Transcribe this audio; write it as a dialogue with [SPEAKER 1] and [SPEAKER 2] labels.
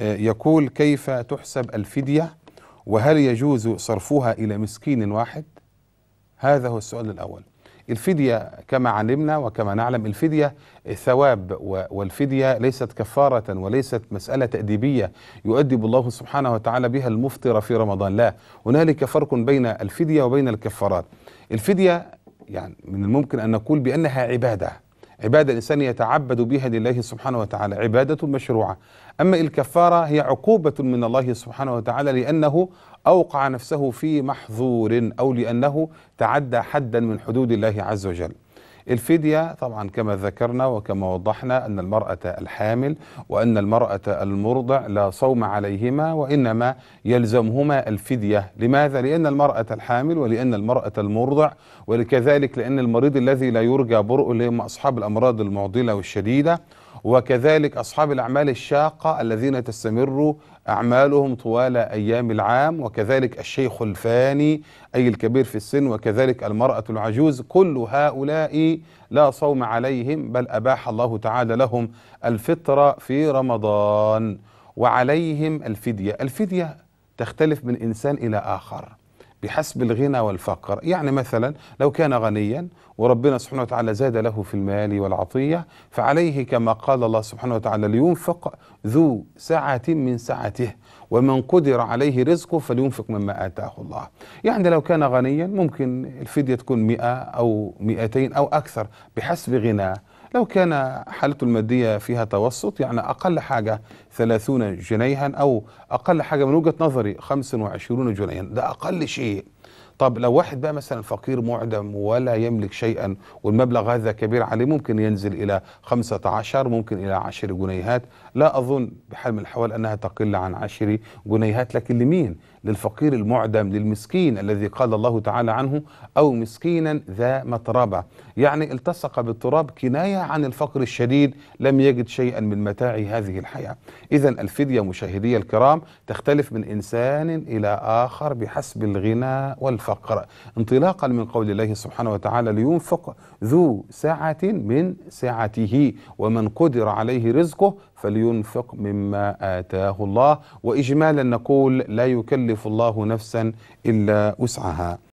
[SPEAKER 1] يقول كيف تحسب الفدية وهل يجوز صرفها إلى مسكين واحد هذا هو السؤال الأول الفدية كما علمنا وكما نعلم الفدية الثواب والفدية ليست كفارة وليست مسألة تأديبية يؤدب الله سبحانه وتعالى بها المفطر في رمضان لا هنالك فرق بين الفدية وبين الكفارات الفدية يعني من الممكن أن نقول بأنها عبادة عبادة الإنسان يتعبد بها لله سبحانه وتعالى عبادة مشروعة أما الكفارة هي عقوبة من الله سبحانه وتعالى لأنه أوقع نفسه في محظور أو لأنه تعدى حدا من حدود الله عز وجل الفدية طبعا كما ذكرنا وكما وضحنا أن المرأة الحامل وأن المرأة المرضع لا صوم عليهما وإنما يلزمهما الفدية لماذا؟ لأن المرأة الحامل ولأن المرأة المرضع ولكذلك لأن المريض الذي لا يرجى برؤه اللي هم أصحاب الأمراض المعضلة والشديدة وكذلك أصحاب الأعمال الشاقة الذين تستمر أعمالهم طوال أيام العام وكذلك الشيخ الفاني أي الكبير في السن وكذلك المرأة العجوز كل هؤلاء لا صوم عليهم بل أباح الله تعالى لهم الفطر في رمضان وعليهم الفدية الفدية تختلف من إنسان إلى آخر بحسب الغنى والفقر يعني مثلا لو كان غنيا وربنا سبحانه وتعالى زاد له في المال والعطية فعليه كما قال الله سبحانه وتعالى لينفق ذو سعة من سعته ومن قدر عليه رزقه فلينفق مما آتاه الله يعني لو كان غنيا ممكن الفدية تكون مئة أو مئتين أو أكثر بحسب غناه لو كان حالته المادية فيها توسط يعني أقل حاجة 30 جنيها أو أقل حاجة من وجهة نظري 25 جنيها ده أقل شيء طب لو واحد بقى مثلا فقير معدم ولا يملك شيئا والمبلغ هذا كبير عليه ممكن ينزل إلى 15 ممكن إلى 10 جنيهات لا أظن بحال من الأحوال أنها تقل عن 10 جنيهات لكن لمين؟ للفقير المعدم للمسكين الذي قال الله تعالى عنه أو مسكينا ذا متربة يعني التصق بالتراب كناية عن الفقر الشديد لم يجد شيئا من متاع هذه الحياة إذا الفدية مشاهدي الكرام تختلف من إنسان إلى آخر بحسب الغنى والفقر الفقر انطلاقا من قول الله سبحانه وتعالى لينفق ذو سعة من سعته ومن قدر عليه رزقه فلينفق مما آتاه الله وإجمالا نقول لا يكلف الله نفسا إلا وسعها